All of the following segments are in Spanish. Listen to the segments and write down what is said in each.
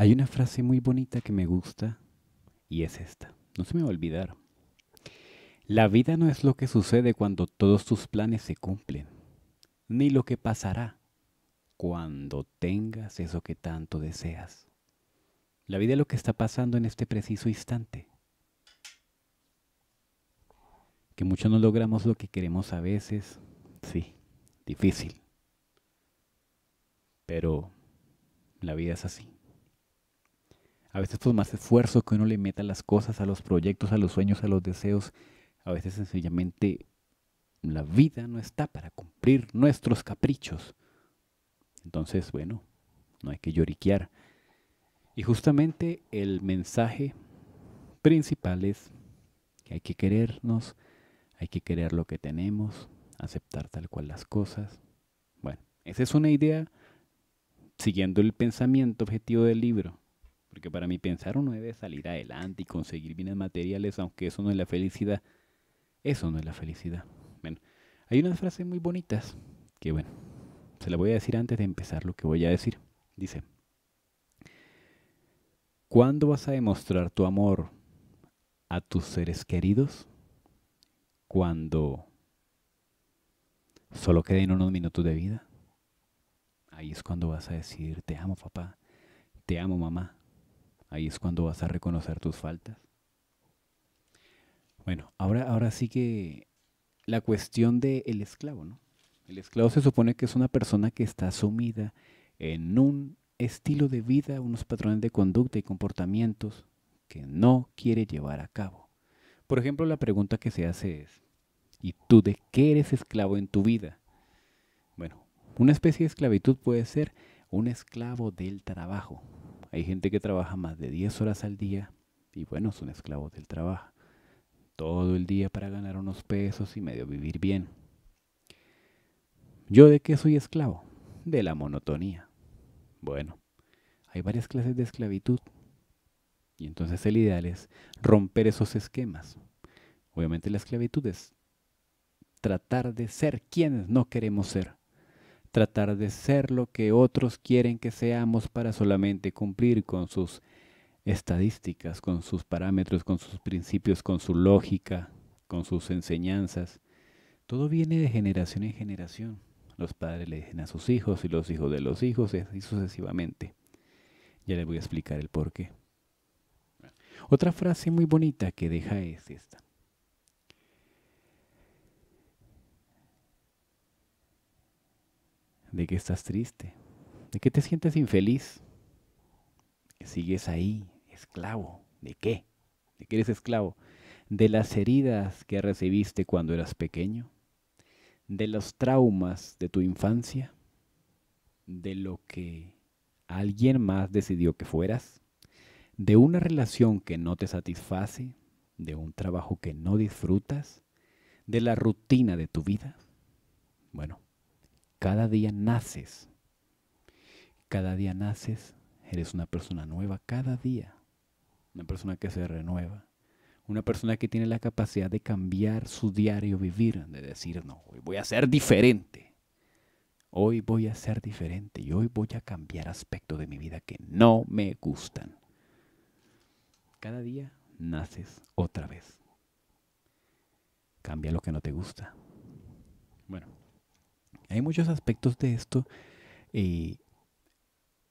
Hay una frase muy bonita que me gusta y es esta. No se me va a olvidar. La vida no es lo que sucede cuando todos tus planes se cumplen, ni lo que pasará cuando tengas eso que tanto deseas. La vida es lo que está pasando en este preciso instante. Que muchos no logramos lo que queremos a veces, sí, difícil. Pero la vida es así. A veces por más esfuerzo que uno le meta a las cosas, a los proyectos, a los sueños, a los deseos, a veces sencillamente la vida no está para cumplir nuestros caprichos. Entonces, bueno, no hay que lloriquear. Y justamente el mensaje principal es que hay que querernos, hay que querer lo que tenemos, aceptar tal cual las cosas. Bueno, esa es una idea siguiendo el pensamiento objetivo del libro. Porque para mí pensar uno debe salir adelante y conseguir bienes materiales, aunque eso no es la felicidad. Eso no es la felicidad. Bueno, hay unas frases muy bonitas que, bueno, se las voy a decir antes de empezar lo que voy a decir. Dice, ¿cuándo vas a demostrar tu amor a tus seres queridos? Cuando solo queden unos minutos de vida. Ahí es cuando vas a decir, te amo papá, te amo mamá, Ahí es cuando vas a reconocer tus faltas. Bueno, ahora, ahora que la cuestión del esclavo, ¿no? El esclavo se supone que es una persona que está sumida en un estilo de vida, unos patrones de conducta y comportamientos que no quiere llevar a cabo. Por ejemplo, la pregunta que se hace es, ¿y tú de qué eres esclavo en tu vida? Bueno, una especie de esclavitud puede ser un esclavo del trabajo, hay gente que trabaja más de 10 horas al día y bueno, son esclavos del trabajo. Todo el día para ganar unos pesos y medio vivir bien. ¿Yo de qué soy esclavo? De la monotonía. Bueno, hay varias clases de esclavitud. Y entonces el ideal es romper esos esquemas. Obviamente la esclavitud es tratar de ser quienes no queremos ser tratar de ser lo que otros quieren que seamos para solamente cumplir con sus estadísticas, con sus parámetros, con sus principios, con su lógica, con sus enseñanzas. Todo viene de generación en generación. Los padres le dicen a sus hijos y los hijos de los hijos eh, y sucesivamente. Ya les voy a explicar el por qué. Otra frase muy bonita que deja es esta. de que estás triste, de que te sientes infeliz. Sigues ahí, esclavo. ¿De qué? ¿De qué eres esclavo? De las heridas que recibiste cuando eras pequeño, de los traumas de tu infancia, de lo que alguien más decidió que fueras, de una relación que no te satisface, de un trabajo que no disfrutas, de la rutina de tu vida. Bueno, cada día naces. Cada día naces, eres una persona nueva, cada día. Una persona que se renueva. Una persona que tiene la capacidad de cambiar su diario vivir, de decir, no, hoy voy a ser diferente. Hoy voy a ser diferente y hoy voy a cambiar aspectos de mi vida que no me gustan. Cada día naces otra vez. Cambia lo que no te gusta. Bueno, hay muchos aspectos de esto. y eh,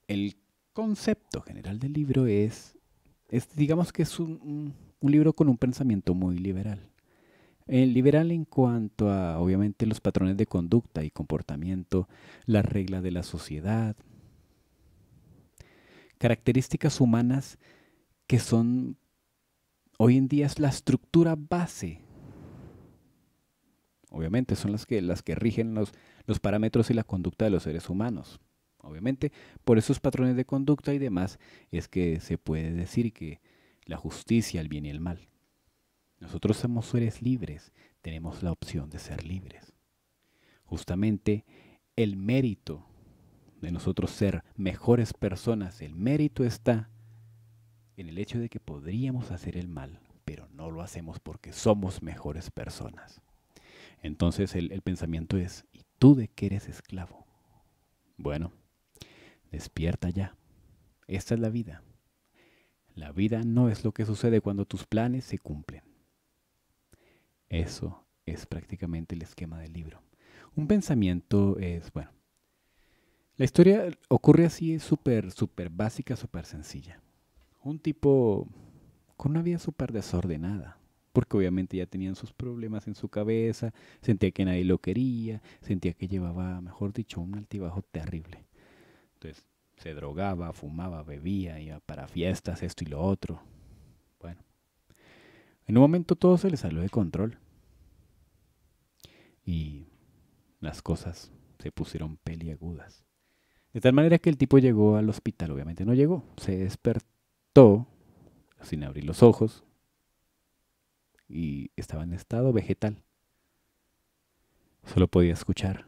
el concepto general del libro es, es digamos que es un, libro con un pensamiento muy liberal. liberal en cuanto a, obviamente, los patrones de conducta y comportamiento, las reglas de la sociedad, características humanas que son hoy en día es la estructura base Obviamente son las que, las que rigen los, los parámetros y la conducta de los seres humanos. Obviamente, por esos patrones de conducta y demás es que se puede decir que la justicia, el bien y el mal. Nosotros somos seres libres, tenemos la opción de ser libres. Justamente el mérito de nosotros ser mejores personas, el mérito está en el hecho de que podríamos hacer el mal, pero no lo hacemos porque somos mejores personas. Entonces el, pensamiento es, ¿y tú de qué eres esclavo? Bueno, despierta ya. Esta es la vida. La vida no es lo que sucede cuando tus planes se cumplen. Eso es prácticamente el esquema del libro. Un pensamiento es, bueno, la historia ocurre así, es súper, súper básica, súper sencilla. Un tipo con una vida súper desordenada, porque obviamente ya tenían sus problemas en su cabeza, sentía que nadie lo quería, sentía que llevaba, mejor dicho, un altibajo terrible. Entonces, se drogaba, fumaba, bebía, iba para fiestas, esto y lo otro. Bueno, en un momento todo se le salió de control. Y las cosas se pusieron peliagudas. De tal manera que el tipo llegó al hospital, obviamente no llegó, se despertó sin abrir los ojos, y estaba en estado vegetal. Solo podía escuchar.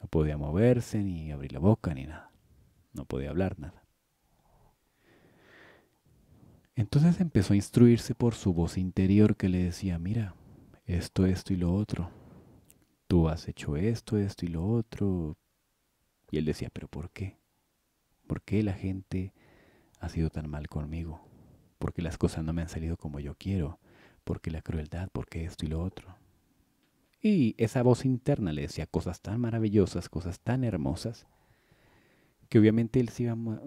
No podía moverse, ni abrir la boca, ni nada. No podía hablar nada. Entonces empezó a instruirse por su voz interior que le decía, mira, esto, esto y lo otro. Tú has hecho esto, esto y lo otro. Y él decía, pero ¿por qué? ¿Por qué la gente ha sido tan mal conmigo? ¿Por qué las cosas no me han salido como yo quiero? porque la crueldad, porque esto y lo otro. Y esa voz interna le decía cosas tan maravillosas, cosas tan hermosas, que obviamente él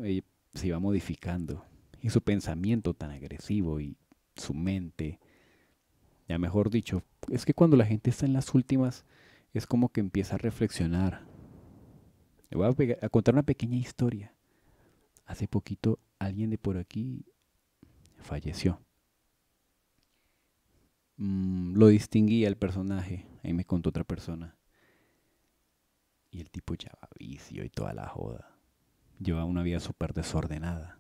eh, se iba, modificando. Y su pensamiento tan agresivo y su mente, ya mejor dicho, es que cuando la gente está en las últimas, es como que empieza a reflexionar. Le voy a, a contar una pequeña historia. Hace poquito alguien de por aquí falleció. Mm, lo distinguía el personaje. Ahí me contó otra persona. Y el tipo va vicio y toda la joda. Llevaba una vida súper desordenada.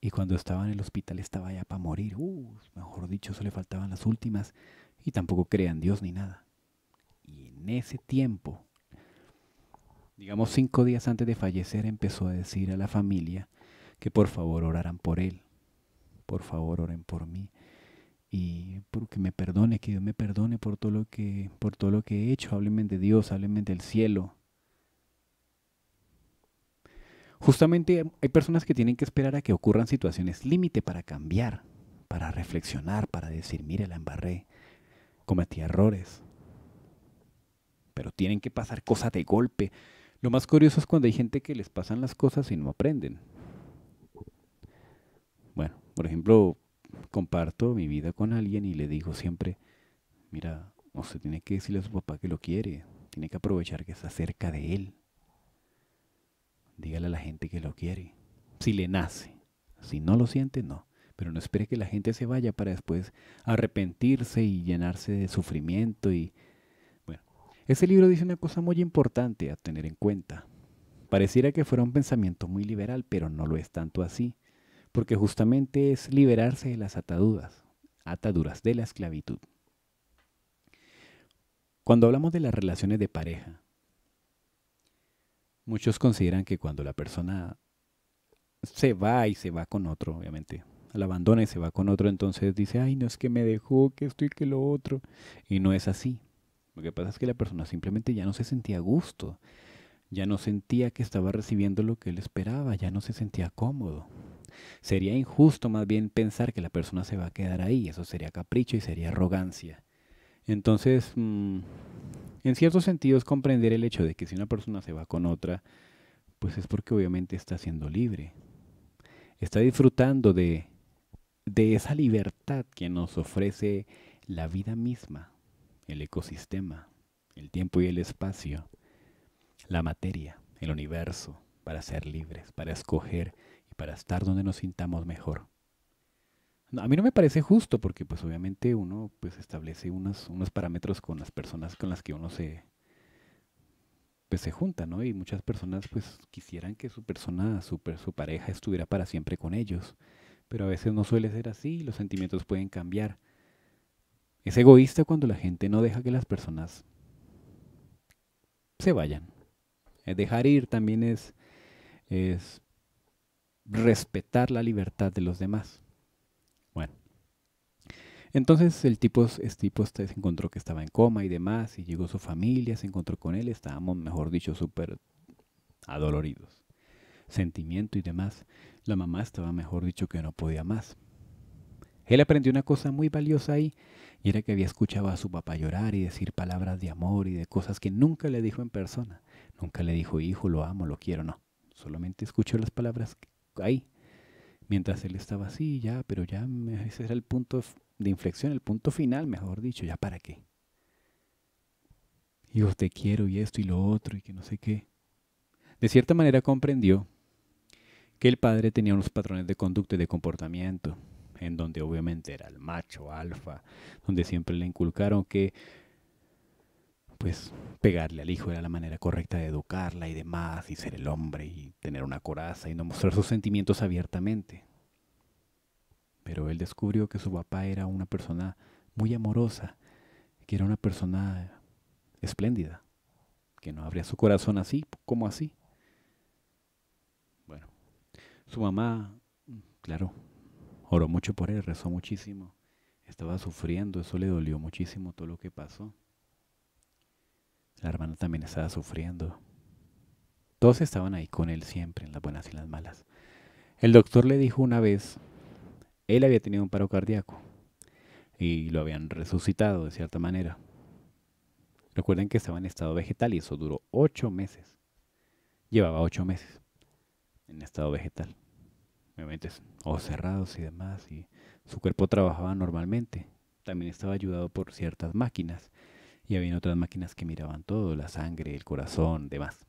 Y cuando estaba en el hospital estaba ya para morir. Uh, mejor dicho, se le faltaban las últimas. Y tampoco crean Dios ni nada. Y en ese tiempo, digamos cinco días antes de fallecer, empezó a decir a la familia que por favor oraran por él. Por favor oren por mí y que me perdone, que Dios me perdone por todo lo que, por todo lo que he hecho. Háblenme de Dios, háblenme del cielo. Justamente hay personas que tienen que esperar a que ocurran situaciones límite para cambiar, para reflexionar, para decir, mire, la embarré, cometí errores. Pero tienen que pasar cosas de golpe. Lo más curioso es cuando hay gente que les pasan las cosas y no aprenden. Bueno, por ejemplo, comparto mi vida con alguien y le digo siempre, mira, no se tiene que decirle a su papá que lo quiere, tiene que aprovechar que está cerca de él. Dígale a la gente que lo quiere, si le nace, si no lo siente, no. Pero no espere que la gente se vaya para después arrepentirse y llenarse de sufrimiento y... Bueno, ese libro dice una cosa muy importante a tener en cuenta. Pareciera que fuera un pensamiento muy liberal, pero no lo es tanto así porque justamente es liberarse de las ataduras, ataduras de la esclavitud. Cuando hablamos de las relaciones de pareja, muchos consideran que cuando la persona se va y se va con otro, obviamente, la abandona y se va con otro, entonces dice, ay, no es que me dejó, que estoy, que lo otro. Y no es así. Lo que pasa es que la persona simplemente ya no se sentía a gusto, ya no sentía que estaba recibiendo lo que él esperaba, ya no se sentía cómodo. Sería injusto más bien pensar que la persona se va a quedar ahí, eso sería capricho y sería arrogancia. Entonces, mm, en ciertos sentidos es comprender el hecho de que si una persona se va con otra, pues es porque obviamente está siendo libre, está disfrutando de, de esa libertad que nos ofrece la vida misma, el ecosistema, el tiempo y el espacio, la materia, el universo, para ser libres, para escoger para estar donde nos sintamos mejor. a mí no me parece justo porque pues obviamente uno pues establece unos, unos parámetros con las personas con las que uno se, pues, se junta, ¿no? Y muchas personas pues quisieran que su persona, su, su pareja estuviera para siempre con ellos. Pero a veces no suele ser así, los sentimientos pueden cambiar. Es egoísta cuando la gente no deja que las personas se vayan. Eh, dejar ir también es, es respetar la libertad de los demás. Bueno, entonces el tipo, este tipo se encontró que estaba en coma y demás, y llegó su familia, se encontró con él, estábamos, mejor dicho, súper adoloridos. Sentimiento y demás. La mamá estaba, mejor dicho, que no podía más. Él aprendió una cosa muy valiosa ahí, y era que había escuchado a su papá llorar y decir palabras de amor y de cosas que nunca le dijo en persona. Nunca le dijo, hijo, lo amo, lo quiero, no. Solamente escuchó las palabras ahí. Mientras él estaba así, ya, pero ya ese era el punto de inflexión, el punto final, mejor dicho, ya para qué. Y te quiero y esto y lo otro y que no sé qué. De cierta manera comprendió que el padre tenía unos patrones de conducta y de comportamiento, en donde obviamente era el macho alfa, donde siempre le inculcaron que pues pegarle al hijo era la manera correcta de educarla y demás, y ser el hombre y tener una coraza y no mostrar sus sentimientos abiertamente. Pero él descubrió que su papá era una persona muy amorosa, que era una persona espléndida, que no abría su corazón así, como así. Bueno, su mamá, claro, oró mucho por él, rezó muchísimo, estaba sufriendo, eso le dolió muchísimo todo lo que pasó. La hermana también estaba sufriendo. Todos estaban ahí con él siempre, en las buenas y en las malas. El doctor le dijo una vez, él había tenido un paro cardíaco y lo habían resucitado de cierta manera. Recuerden que estaba en estado vegetal y eso duró ocho meses. Llevaba ocho meses en estado vegetal. Obviamente ojos cerrados y demás y su cuerpo trabajaba normalmente. También estaba ayudado por ciertas máquinas y había otras máquinas que miraban todo, la sangre, el corazón, demás.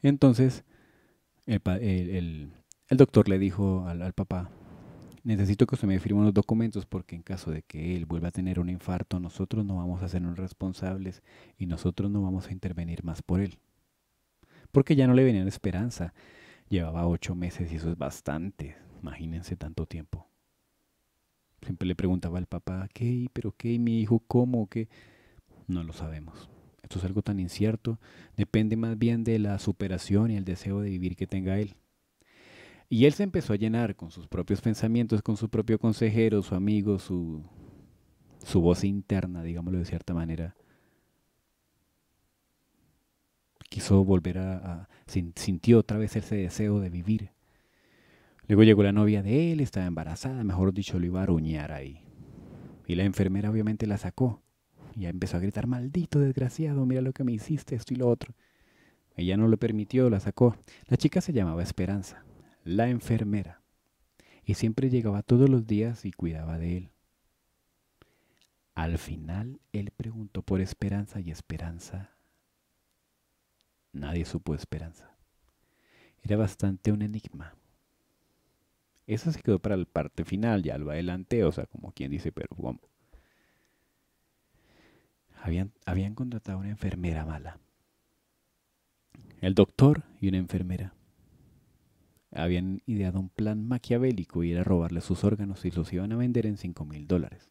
Entonces, el, doctor le dijo al, papá, necesito que usted me firme unos documentos porque en caso de que él vuelva a tener un infarto, nosotros no vamos a ser responsables y nosotros no vamos a intervenir más por él. Porque ya no le venía la esperanza. Llevaba ocho meses y eso es bastante. Imagínense tanto tiempo. Siempre le preguntaba al papá, ¿qué? ¿Pero qué? ¿Mi hijo cómo? ¿Qué? No lo sabemos. Esto es algo tan incierto. Depende más bien de la superación y el deseo de vivir que tenga él. Y él se empezó a llenar con sus propios pensamientos, con su propio consejero, su amigo, su, su voz interna, digámoslo de cierta manera. Quiso volver a, a, sintió otra vez ese deseo de vivir. Luego llegó la novia de él, estaba embarazada, mejor dicho, lo iba a ruñar ahí. Y la enfermera obviamente la sacó. Y ya empezó a gritar, maldito desgraciado, mira lo que me hiciste, esto y lo otro. Ella no lo permitió, la sacó. La chica se llamaba Esperanza, la enfermera. Y siempre llegaba todos los días y cuidaba de él. Al final él preguntó por Esperanza y Esperanza. Nadie supo Esperanza. Era bastante un enigma. Esa se quedó para la parte final, ya lo adelanté, o sea, como quien dice, pero vamos. Habían, habían contratado a una enfermera mala. El doctor y una enfermera habían ideado un plan maquiavélico y era robarle sus órganos y los iban a vender en 5 mil dólares.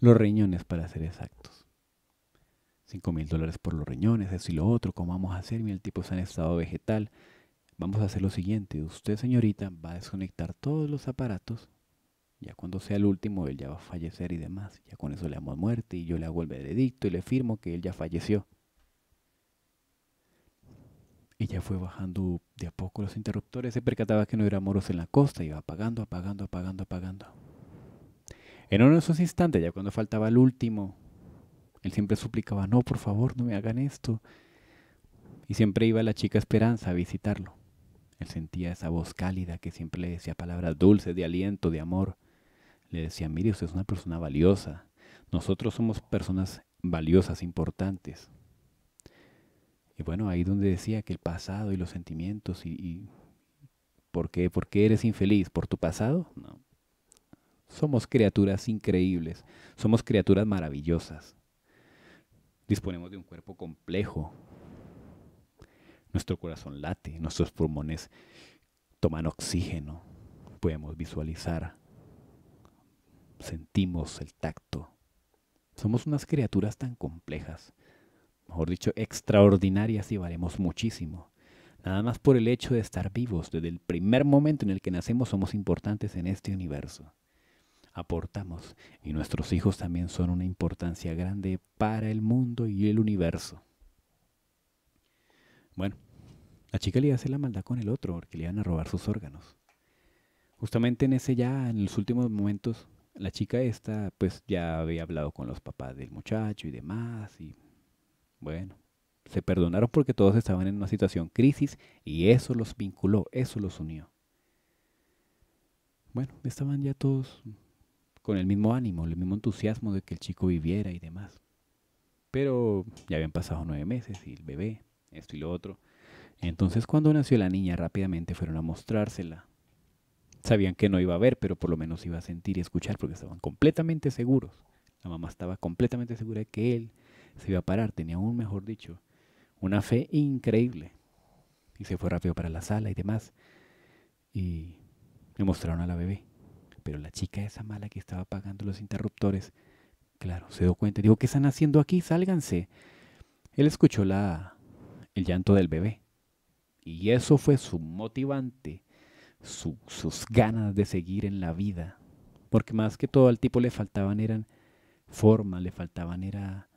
Los riñones, para ser exactos. 5 mil dólares por los riñones, eso y lo otro, cómo vamos a hacer, mira el tipo está en estado vegetal, Vamos a hacer lo siguiente. Usted, señorita, va a desconectar todos los aparatos. Ya cuando sea el último, él ya va a fallecer y demás. Ya con eso le damos muerte y yo le hago el veredicto y le firmo que él ya falleció. Ella fue bajando de a poco los interruptores. Se percataba que no era moros en la costa. Iba apagando, apagando, apagando, apagando. En uno de esos instantes, ya cuando faltaba el último, él siempre suplicaba, no, por favor, no me hagan esto. Y siempre iba la chica Esperanza a visitarlo. Él sentía esa voz cálida que siempre le decía palabras dulces de aliento, de amor. Le decía, mire, usted es una persona valiosa. Nosotros somos personas valiosas, importantes. Y bueno, ahí donde decía que el pasado y los sentimientos y, y ¿por qué? ¿Por qué eres infeliz? ¿Por tu pasado? No. Somos criaturas increíbles, somos criaturas maravillosas. Disponemos de un cuerpo complejo, nuestro corazón late, nuestros pulmones toman oxígeno, podemos visualizar, sentimos el tacto. Somos unas criaturas tan complejas, mejor dicho, extraordinarias y valemos muchísimo. Nada más por el hecho de estar vivos, desde el primer momento en el que nacemos somos importantes en este universo. Aportamos y nuestros hijos también son una importancia grande para el mundo y el universo. Bueno, la chica le iba a hacer la maldad con el otro porque le iban a robar sus órganos. Justamente en ese ya, en los últimos momentos, la chica esta pues ya había hablado con los papás del muchacho y demás y bueno, se perdonaron porque todos estaban en una situación crisis y eso los vinculó, eso los unió. Bueno, estaban ya todos con el mismo ánimo, el mismo entusiasmo de que el chico viviera y demás. Pero ya habían pasado nueve meses y el bebé, esto y lo otro. Entonces cuando nació la niña rápidamente fueron a mostrársela. Sabían que no iba a ver, pero por lo menos iba a sentir y escuchar porque estaban completamente seguros. La mamá estaba completamente segura de que él se iba a parar, tenía un mejor dicho, una fe increíble. Y se fue rápido para la sala y demás. Y le mostraron a la bebé. Pero la chica esa mala que estaba apagando los interruptores, claro, se dio cuenta. Digo, ¿qué están haciendo aquí? Sálganse. Él escuchó la, el llanto del bebé. Y eso fue su motivante, sus ganas de seguir en la vida. Porque más que todo al tipo le faltaban eran forma, le faltaban era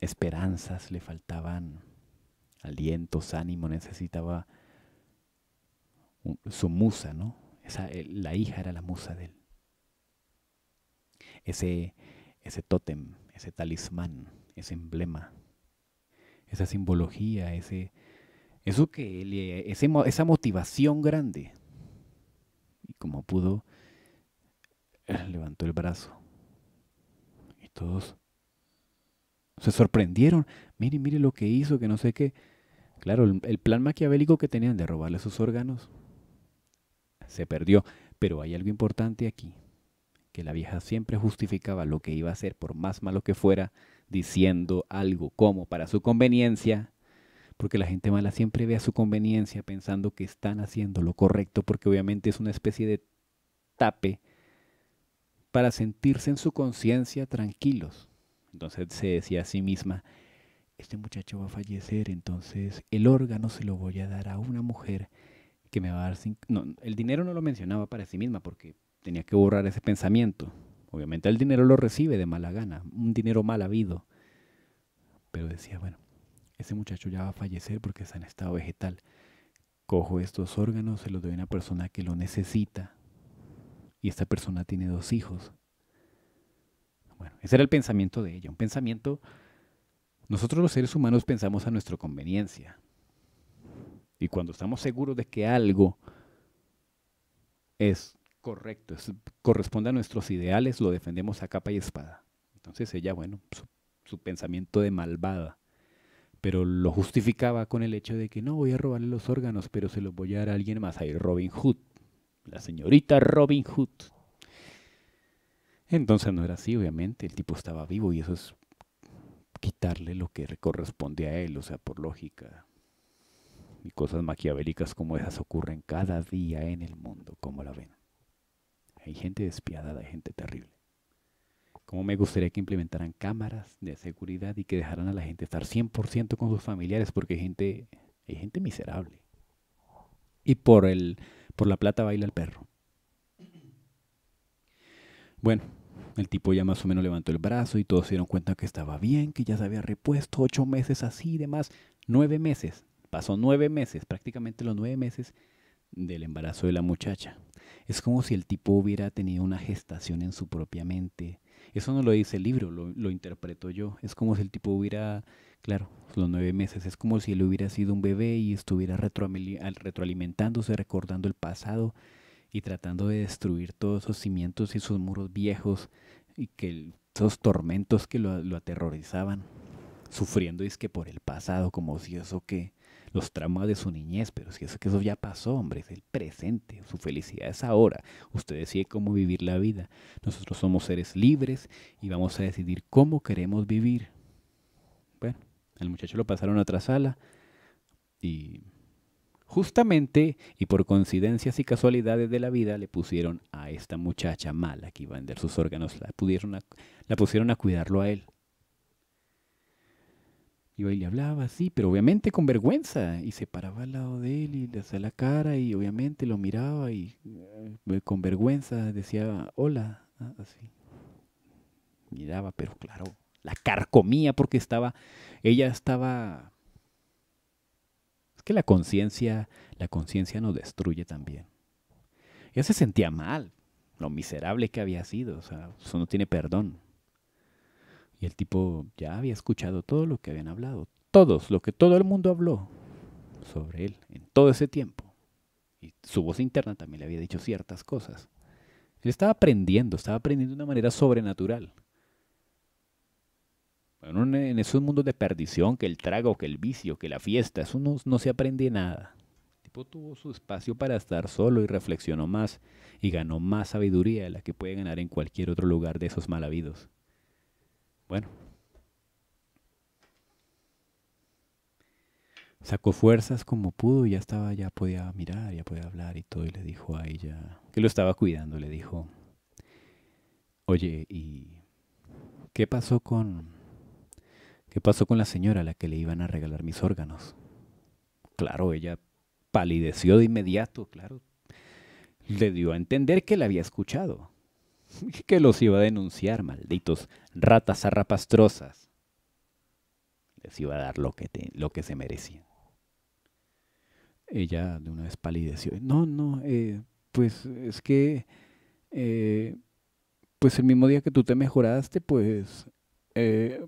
esperanzas, le faltaban alientos, ánimo, necesitaba su musa, ¿no? Esa, la hija era la musa de él. Ese, ese tótem, ese talismán, ese emblema, esa simbología, ese, eso que eh, esa motivación grande. Y como pudo, levantó el brazo. Y todos se sorprendieron. Mire, mire lo que hizo, que no sé qué. Claro, el, el plan maquiavélico que tenían de robarle sus órganos se perdió. Pero hay algo importante aquí, que la vieja siempre justificaba lo que iba a hacer, por más malo que fuera, diciendo algo como para su conveniencia porque la gente mala siempre ve a su conveniencia pensando que están haciendo lo correcto, porque obviamente es una especie de tape para sentirse en su conciencia tranquilos. Entonces se decía a sí misma, este muchacho va a fallecer, entonces el órgano se lo voy a dar a una mujer que me va a dar... sin No, el dinero no lo mencionaba para sí misma porque tenía que borrar ese pensamiento. Obviamente el dinero lo recibe de mala gana, un dinero mal habido. Pero decía, bueno, ese muchacho ya va a fallecer porque está en estado vegetal. Cojo estos órganos, se los doy a una persona que lo necesita. Y esta persona tiene dos hijos. Bueno, ese era el pensamiento de ella. Un pensamiento... Nosotros los seres humanos pensamos a nuestra conveniencia. Y cuando estamos seguros de que algo es correcto, corresponde a nuestros ideales, lo defendemos a capa y espada. Entonces ella, bueno, su pensamiento de malvada pero lo justificaba con el hecho de que no voy a robarle los órganos, pero se los voy a dar a alguien más, ahí Robin Hood, la señorita Robin Hood. Entonces no era así, obviamente, el tipo estaba vivo y eso es quitarle lo que corresponde a él, o sea, por lógica. Y cosas maquiavélicas como esas ocurren cada día en el mundo, como la ven. Hay gente despiadada, hay gente terrible. Cómo me gustaría que implementaran cámaras de seguridad y que dejaran a la gente estar 100% con sus familiares, porque hay gente, hay gente miserable. Y por, el, por la plata baila el perro. Bueno, el tipo ya más o menos levantó el brazo y todos se dieron cuenta que estaba bien, que ya se había repuesto ocho meses así y demás. Nueve meses. Pasó nueve meses, prácticamente los nueve meses del embarazo de la muchacha. Es como si el tipo hubiera tenido una gestación en su propia mente eso no lo dice el libro, lo, interpreto yo. Es como si el tipo hubiera, claro, los nueve meses, es como si él hubiera sido un bebé y estuviera retroalimentándose, recordando el pasado y tratando de destruir todos esos cimientos y esos muros viejos y que esos tormentos que lo, lo aterrorizaban, sufriendo es que por el pasado, como si eso que los traumas de su niñez, pero si eso que eso ya pasó, hombre, es el presente, su felicidad es ahora. Usted decide cómo vivir la vida. Nosotros somos seres libres y vamos a decidir cómo queremos vivir. Bueno, al muchacho lo pasaron a otra sala y justamente y por coincidencias y casualidades de la vida le pusieron a esta muchacha mala que iba a vender sus órganos, la pusieron a cuidarlo a él. Y hoy le hablaba así, pero obviamente con vergüenza. Y se paraba al lado de él y le hacía la cara y obviamente lo miraba y eh, con vergüenza decía hola, ah, así. Miraba, pero claro, la carcomía porque estaba, ella estaba... Es que la conciencia, la conciencia nos destruye también. Ella se sentía mal, lo miserable que había sido, o sea, eso no tiene perdón. Y el tipo ya había escuchado todo lo que habían hablado, todos, lo que todo el mundo habló sobre él en todo ese tiempo. Y su voz interna también le había dicho ciertas cosas. Él estaba aprendiendo, estaba aprendiendo de una manera sobrenatural. Bueno, en esos mundos de perdición, que el trago, que el vicio, que la fiesta, eso no, no se aprende nada. El tipo tuvo su espacio para estar solo y reflexionó más y ganó más sabiduría de la que puede ganar en cualquier otro lugar de esos malavidos. Bueno, sacó fuerzas como pudo y ya estaba, ya podía mirar, ya podía hablar y todo, y le dijo a ella, que lo estaba cuidando, le dijo, oye, ¿y qué pasó con, qué pasó con la señora a la que le iban a regalar mis órganos? Claro, ella palideció de inmediato, claro, le dio a entender que la había escuchado. que los iba a denunciar, malditos ratas rapastrosas. Les iba a dar lo que, te, lo que se merecían. Ella de una vez palideció. No, no, eh, pues es que, eh, pues el mismo día que tú te mejoraste, pues eh,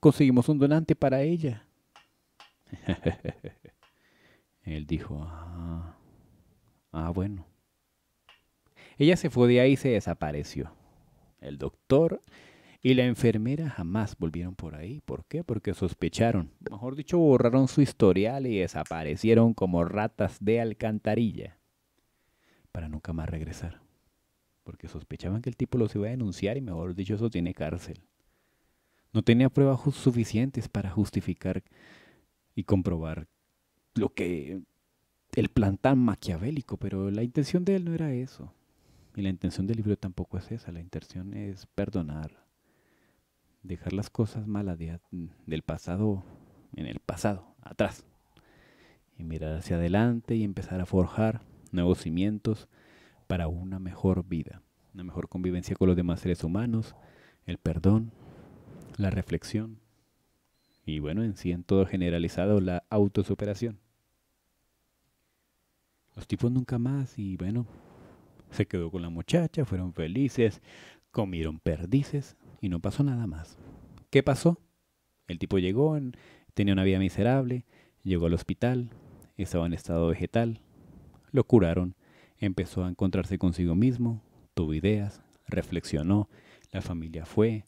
conseguimos un donante para ella. Él dijo, ah, ah bueno. Ella se fue de ahí y se desapareció. El doctor y la enfermera jamás volvieron por ahí. ¿Por qué? Porque sospecharon. Mejor dicho, borraron su historial y desaparecieron como ratas de alcantarilla. Para nunca más regresar. Porque sospechaban que el tipo los iba a denunciar y mejor dicho, eso tiene cárcel. No tenía pruebas suficientes para justificar y comprobar lo que el plan tan maquiavélico, pero la intención de él no era eso. Y la intención del libro tampoco es esa, la intención es perdonar, dejar las cosas malas mm, del pasado en el pasado, atrás, y mirar hacia adelante y empezar a forjar nuevos cimientos para una mejor vida, una mejor convivencia con los demás seres humanos, el perdón, la reflexión y bueno, en sí en todo generalizado la autosuperación. Los tipos nunca más y bueno, se quedó con la muchacha, fueron felices, comieron perdices y no pasó nada más. ¿Qué pasó? El tipo llegó, tenía una vida miserable, llegó al hospital, estaba en estado vegetal, lo curaron, empezó a encontrarse consigo mismo, tuvo ideas, reflexionó, la familia fue,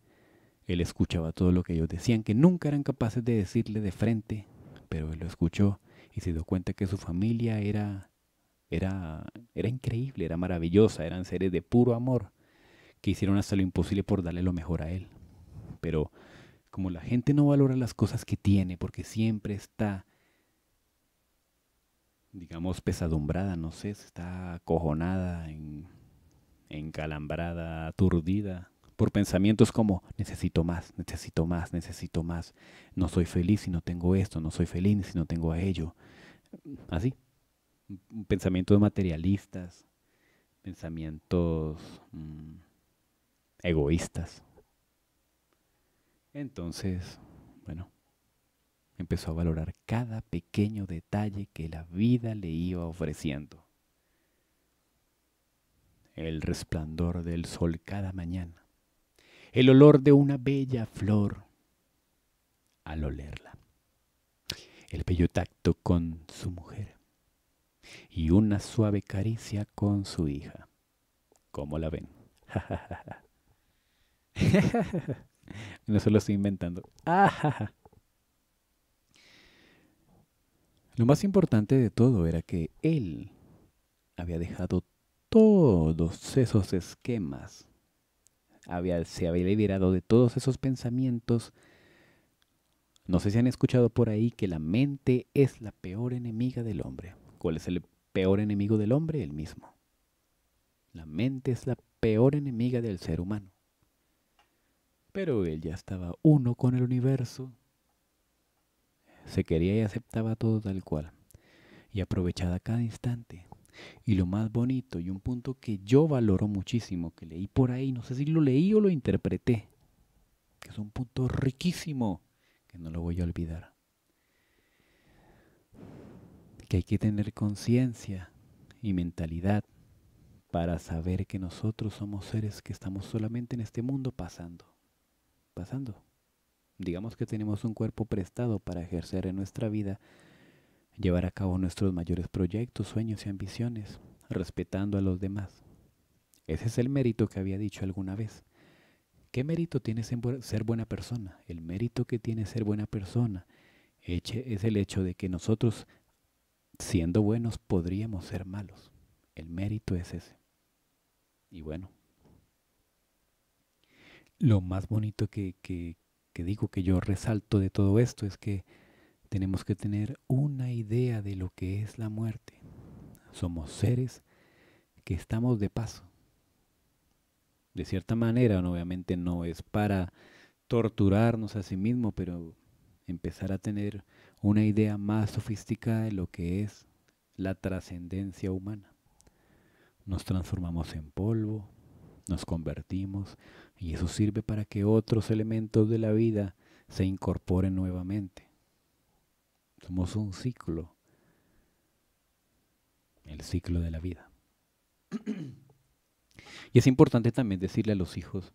él escuchaba todo lo que ellos decían, que nunca eran capaces de decirle de frente, pero él lo escuchó y se dio cuenta que su familia era era, era increíble, era maravillosa, eran seres de puro amor que hicieron hasta lo imposible por darle lo mejor a él. Pero como la gente no valora las cosas que tiene porque siempre está, digamos, pesadumbrada, no sé, está acojonada, en, encalambrada, aturdida por pensamientos como necesito más, necesito más, necesito más, no soy feliz si no tengo esto, no soy feliz si no tengo a ello. Así, pensamientos materialistas, pensamientos mm, egoístas. Entonces, bueno, empezó a valorar cada pequeño detalle que la vida le iba ofreciendo. El resplandor del sol cada mañana, el olor de una bella flor al olerla, el bello tacto con su mujer, y una suave caricia con su hija. ¿Cómo la ven? no se lo estoy inventando. Lo más importante de todo era que él había dejado todos esos esquemas, se había liberado de todos esos pensamientos. No sé si han escuchado por ahí que la mente es la peor enemiga del hombre. ¿Cuál es el peor enemigo del hombre? El mismo. La mente es la peor enemiga del ser humano. Pero él ya estaba uno con el universo. Se quería y aceptaba todo tal cual. Y aprovechaba cada instante. Y lo más bonito y un punto que yo valoro muchísimo, que leí por ahí, no sé si lo leí o lo interpreté, que es un punto riquísimo que no lo voy a olvidar que hay que tener conciencia y mentalidad para saber que nosotros somos seres que estamos solamente en este mundo pasando, pasando. Digamos que tenemos un cuerpo prestado para ejercer en nuestra vida, llevar a cabo nuestros mayores proyectos, sueños y ambiciones, respetando a los demás. Ese es el mérito que había dicho alguna vez. ¿Qué mérito tiene ser buena persona? El mérito que tiene ser buena persona es el hecho de que nosotros siendo buenos podríamos ser malos. El mérito es ese. Y bueno, lo más bonito que, que, que, digo, que yo resalto de todo esto es que tenemos que tener una idea de lo que es la muerte. Somos seres que estamos de paso. De cierta manera, obviamente no es para torturarnos a sí mismo, pero empezar a tener una idea más sofisticada de lo que es la trascendencia humana. Nos transformamos en polvo, nos convertimos y eso sirve para que otros elementos de la vida se incorporen nuevamente. Somos un ciclo, el ciclo de la vida. Y es importante también decirle a los hijos,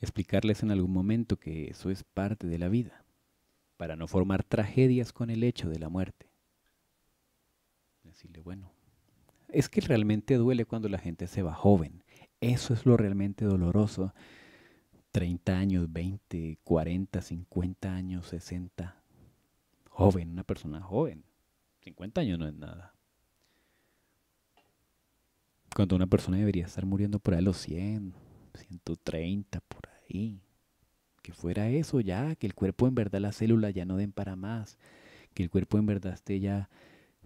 explicarles en algún momento que eso es parte de la vida para no formar tragedias con el hecho de la muerte. Decirle, bueno, es que realmente duele cuando la gente se va joven. Eso es lo realmente doloroso. 30 años, 20, 40, 50 años, 60. Joven, una persona joven. 50 años no es nada. Cuando una persona debería estar muriendo por ahí a los 100, 130, por ahí que fuera eso ya, que el cuerpo en verdad, las células ya no den para más, que el cuerpo en verdad esté ya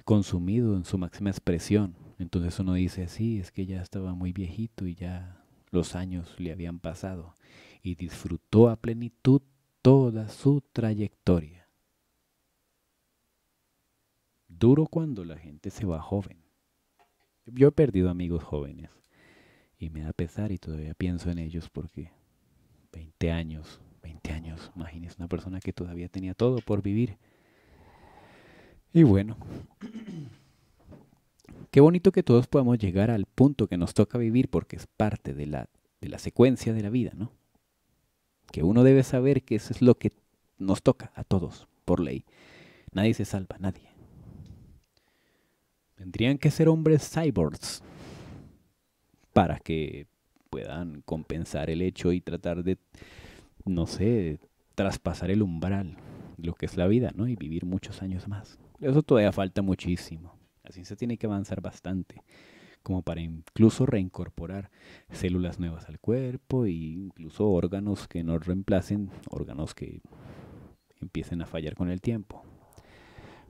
consumido en su máxima expresión. Entonces uno dice, sí, es que ya estaba muy viejito y ya los años le habían pasado y disfrutó a plenitud toda su trayectoria. Duro cuando la gente se va joven. Yo he perdido amigos jóvenes y me da pesar y todavía pienso en ellos porque 20 años 20 años, imagínese una persona que todavía tenía todo por vivir. Y bueno, qué bonito que todos podamos llegar al punto que nos toca vivir porque es parte de la, de la secuencia de la vida, ¿no? Que uno debe saber que eso es lo que nos toca a todos por ley. Nadie se salva, nadie. Tendrían que ser hombres cyborgs para que puedan compensar el hecho y tratar de no sé, traspasar el umbral, lo que es la vida, ¿no? Y vivir muchos años más. Eso todavía falta muchísimo. La ciencia tiene que avanzar bastante, como para incluso reincorporar células nuevas al cuerpo e incluso órganos que nos reemplacen, órganos que empiecen a fallar con el tiempo.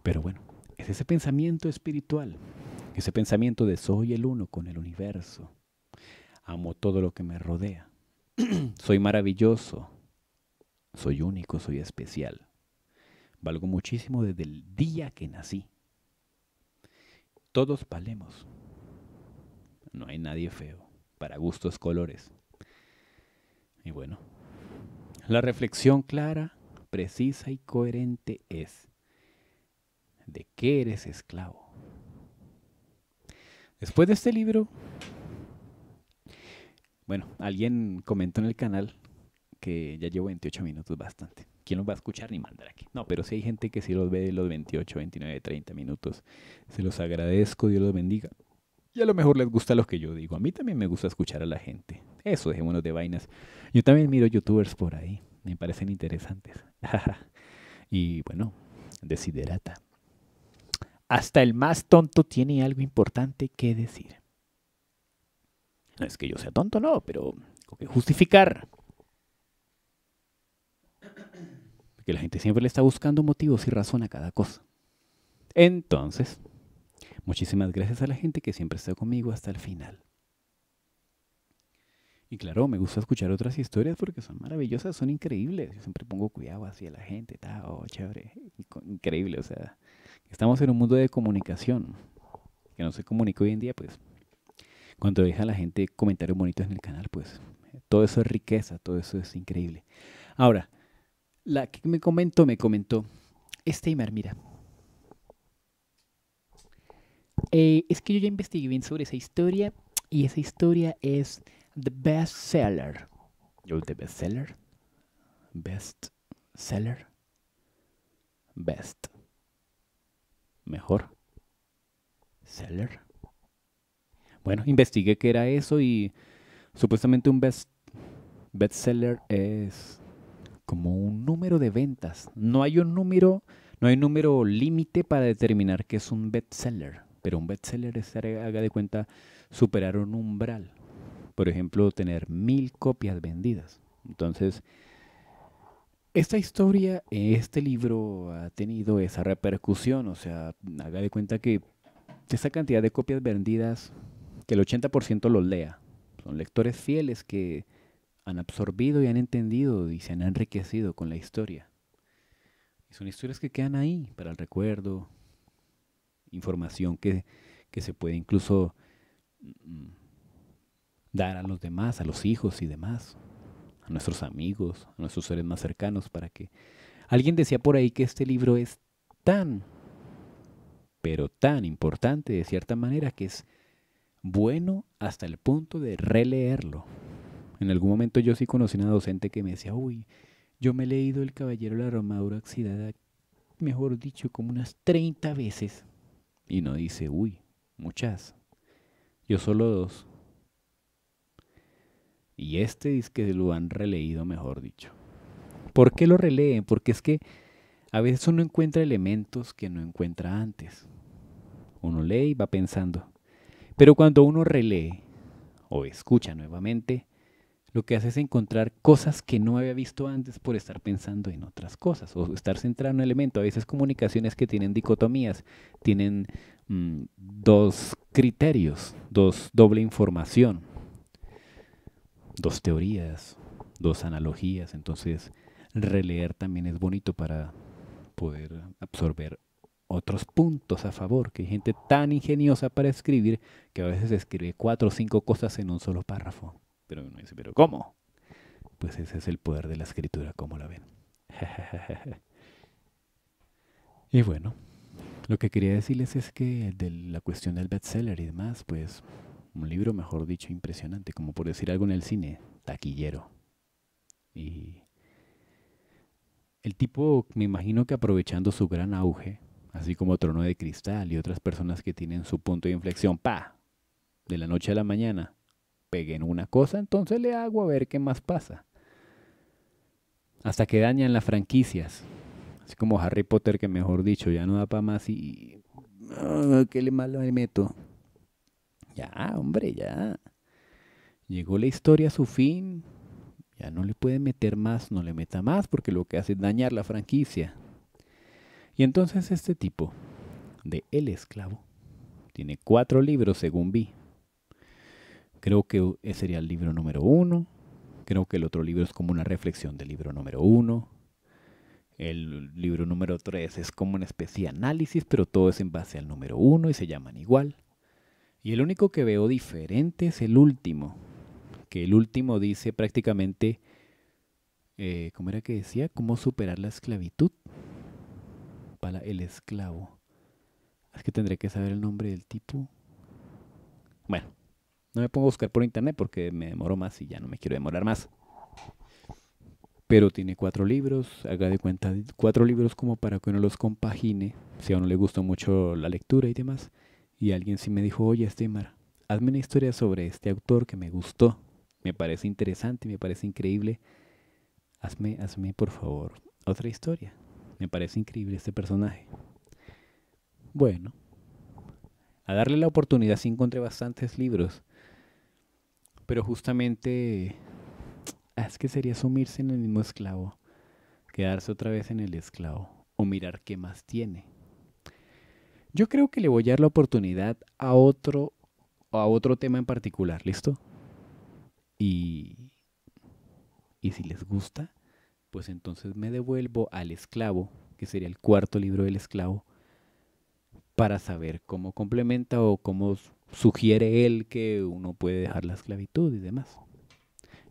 Pero bueno, es ese pensamiento espiritual, ese pensamiento de soy el uno con el universo, amo todo lo que me rodea, soy maravilloso, soy único, soy especial. Valgo muchísimo desde el día que nací. Todos valemos. No hay nadie feo, para gustos colores. Y bueno, la reflexión clara, precisa y coherente es, ¿de qué eres esclavo? Después de este libro, bueno, alguien comentó en el canal ya llevo 28 minutos bastante. ¿Quién los va a escuchar? Ni mandar aquí No, pero si hay gente que sí los ve los 28, 29, 30 minutos. Se los agradezco, Dios los bendiga. Y a lo mejor les gusta lo que yo digo. A mí también me gusta escuchar a la gente. Eso, dejémonos de vainas. Yo también miro youtubers por ahí. Me parecen interesantes. y bueno, desiderata. Hasta el más tonto tiene algo importante que decir. No es que yo sea tonto, no, pero que justificar que la gente siempre le está buscando motivos y razón a cada cosa. Entonces, muchísimas gracias a la gente que siempre está conmigo hasta el final. Y claro, me gusta escuchar otras historias porque son maravillosas, son increíbles. Yo siempre pongo cuidado hacia la gente, está, oh, chévere, increíble. O sea, estamos en un mundo de comunicación que no se comunica hoy en día, pues. Cuando deja la gente comentarios bonitos en el canal, pues todo eso es riqueza, todo eso es increíble. Ahora, la que me comentó, me comentó. Este mira. Eh, es que yo ya investigué bien sobre esa historia y esa historia es The Best Seller. Yo, The Best Seller. Best Seller. Best. Mejor. Seller. Bueno, investigué que era eso y supuestamente un best, best seller es como un número de ventas. No hay un número, no hay número límite para determinar que es un bestseller, pero un bestseller es haga de cuenta superar un umbral. Por ejemplo, tener mil copias vendidas. Entonces, esta historia, este libro ha tenido esa repercusión, o sea, haga de cuenta que esa cantidad de copias vendidas, que el 80% los lea, son lectores fieles que han absorbido y han entendido y se han enriquecido con la historia. Y son historias que quedan ahí para el recuerdo, información que, que se puede incluso mm, dar a los demás, a los hijos y demás, a nuestros amigos, a nuestros seres más cercanos, para que... Alguien decía por ahí que este libro es tan, pero tan importante de cierta manera que es bueno hasta el punto de releerlo. En algún momento yo sí conocí a una docente que me decía, uy, yo me he leído El Caballero de la Armadura Oxidada, mejor dicho, como unas 30 veces. Y no dice, uy, muchas. Yo solo dos. Y este dice que lo han releído, mejor dicho. ¿Por qué lo releen? Porque es que a veces uno encuentra elementos que no encuentra antes. Uno lee y va pensando. Pero cuando uno relee o escucha nuevamente, lo que hace es encontrar cosas que no había visto antes por estar pensando en otras cosas o estar centrado en un elemento. A veces comunicaciones que tienen dicotomías, tienen mm, dos criterios, dos doble información, dos teorías, dos analogías. Entonces, releer también es bonito para poder absorber otros puntos a favor, que hay gente tan ingeniosa para escribir que a veces escribe cuatro o cinco cosas en un solo párrafo. Pero uno dice, ¿pero cómo? Pues ese es el poder de la escritura, ¿cómo la ven. y bueno, lo que quería decirles es que de la cuestión del bestseller y demás, pues un libro, mejor dicho, impresionante, como por decir algo en el cine, taquillero. Y el tipo, me imagino que aprovechando su gran auge, así como Trono de Cristal y otras personas que tienen su punto de inflexión, pa, de la noche a la mañana, peguen una cosa, entonces le hago a ver qué más pasa. Hasta que dañan las franquicias. Así como Harry Potter, que mejor dicho, ya no da para más y. Ah, ¿Qué le malo le meto? Ya, hombre, ya. Llegó la historia a su fin. Ya no le puede meter más, no le meta más, porque lo que hace es dañar la franquicia. Y entonces este tipo de El Esclavo tiene cuatro libros, según vi. Creo que ese sería el libro número uno. Creo que el otro libro es como una reflexión del libro número uno. El libro número tres es como una especie de análisis, pero todo es en base al número uno y se llaman igual. Y el único que veo diferente es el último. Que el último dice prácticamente, eh, ¿cómo era que decía? ¿Cómo superar la esclavitud? Para el esclavo. Es que tendré que saber el nombre del tipo. Bueno, no me pongo a buscar por internet porque me demoro más y ya no me quiero demorar más. Pero tiene cuatro libros, haga de cuenta, cuatro libros como para que uno los compagine, si a uno le gustó mucho la lectura y demás. Y alguien sí me dijo, oye, Estimar, hazme una historia sobre este autor que me gustó, me parece interesante, me parece increíble. Hazme, hazme por favor otra historia. Me parece increíble este personaje. Bueno, a darle la oportunidad sí encontré bastantes libros. Pero justamente ah, es que sería sumirse en el mismo esclavo, quedarse otra vez en el esclavo o mirar qué más tiene. Yo creo que le voy a dar la oportunidad a otro a otro tema en particular, ¿listo? Y y si les gusta, pues entonces me devuelvo al esclavo, que sería el cuarto libro del esclavo, para saber cómo complementa o cómo sugiere él que uno puede dejar la esclavitud y demás.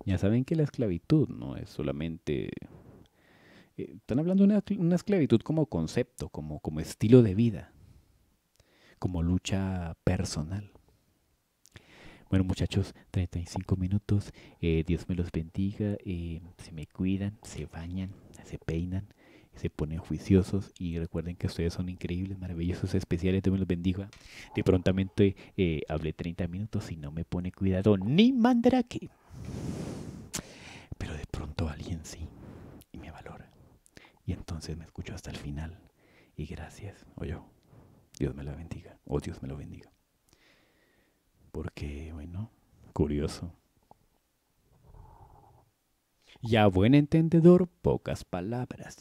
Ya saben que la esclavitud no es solamente... Eh, están hablando de una, esclavitud como concepto, como, como estilo de vida, como lucha personal. Bueno muchachos, 35 minutos, eh, Dios me los bendiga, eh, se me cuidan, se bañan, se peinan se ponen juiciosos y recuerden que ustedes son increíbles, maravillosos, especiales, Dios me los bendiga. De prontamente eh, hablé 30 minutos y no me pone cuidado ni que. Pero de pronto alguien sí y me valora. Y entonces me escucho hasta el final. Y gracias, o yo. Dios me la bendiga, o Dios me lo bendiga. Porque, bueno, curioso. Ya buen entendedor pocas palabras.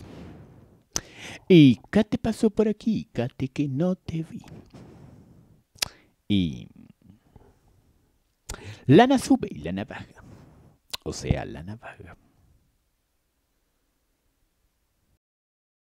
¿Y qué te pasó por aquí, Cate, que no te vi? Y... Lana sube y la navaja. O sea, la baja.